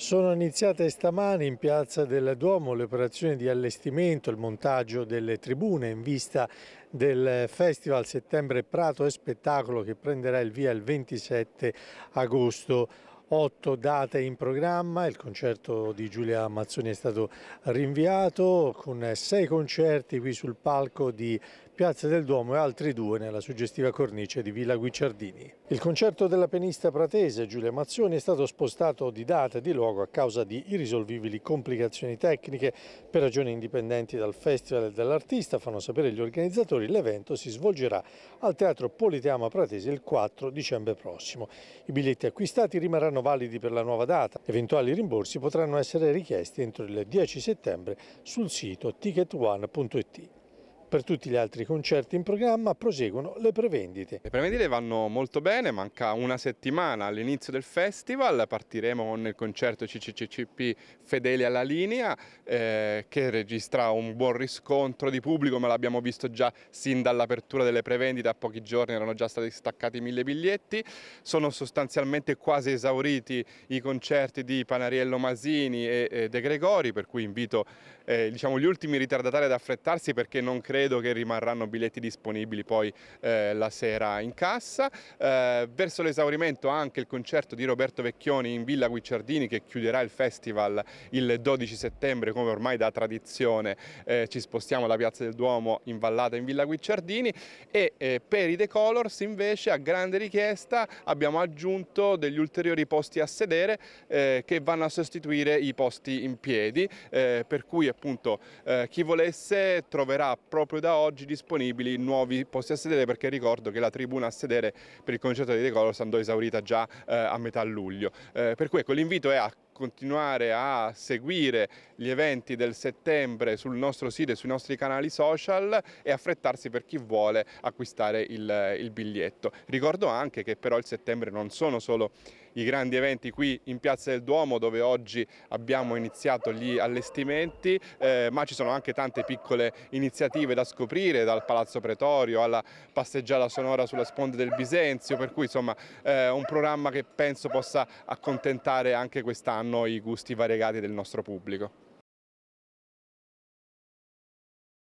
Sono iniziate stamani in piazza del Duomo le operazioni di allestimento, il montaggio delle tribune in vista del Festival Settembre Prato e Spettacolo che prenderà il via il 27 agosto. Otto date in programma, il concerto di Giulia Mazzoni è stato rinviato con sei concerti qui sul palco di Piazza del Duomo e altri due nella suggestiva cornice di Villa Guicciardini. Il concerto della pianista pratese Giulia Mazzoni è stato spostato di data e di luogo a causa di irrisolvibili complicazioni tecniche. Per ragioni indipendenti dal Festival dell'Artista, fanno sapere gli organizzatori, l'evento si svolgerà al Teatro Politeama Pratese il 4 dicembre prossimo. I biglietti acquistati rimarranno validi per la nuova data. Eventuali rimborsi potranno essere richiesti entro il 10 settembre sul sito ticketone.it. Per tutti gli altri concerti in programma proseguono le prevendite. Le prevendite vanno molto bene, manca una settimana all'inizio del festival, partiremo con il concerto CCCCP Fedeli alla linea eh, che registra un buon riscontro di pubblico, ma l'abbiamo visto già sin dall'apertura delle prevendite, a pochi giorni erano già stati staccati mille biglietti, sono sostanzialmente quasi esauriti i concerti di Panariello Masini e, De Gregori, per cui invito eh, diciamo, gli ultimi ritardatari ad affrettarsi perché non credo credo che rimarranno biglietti disponibili poi eh, la sera in cassa. Eh, verso l'esaurimento anche il concerto di Roberto Vecchioni in Villa Guicciardini che chiuderà il festival il 12 settembre come ormai da tradizione eh, ci spostiamo alla Piazza del Duomo in Vallata in Villa Guicciardini e eh, per i The Colors invece a grande richiesta abbiamo aggiunto degli ulteriori posti a sedere eh, che vanno a sostituire i posti in piedi eh, per cui appunto chi volesse troverà proprio proprio da oggi disponibili nuovi posti a sedere perché ricordo che la tribuna a sedere per il concerto di De Colors andò esaurita già eh, a metà luglio. Eh, per cui ecco, l'invito è a continuare a seguire gli eventi del settembre sul nostro sito e sui nostri canali social e affrettarsi per chi vuole acquistare il, il, biglietto. Ricordo anche che però il settembre non sono solo i grandi eventi qui in Piazza del Duomo dove oggi abbiamo iniziato gli allestimenti, eh, ma ci sono anche tante piccole iniziative da scoprire, dal Palazzo Pretorio alla passeggiata sonora sulla sponda del Bisenzio, per cui insomma eh, un programma che penso possa accontentare anche quest'anno noi i gusti variegati del nostro pubblico.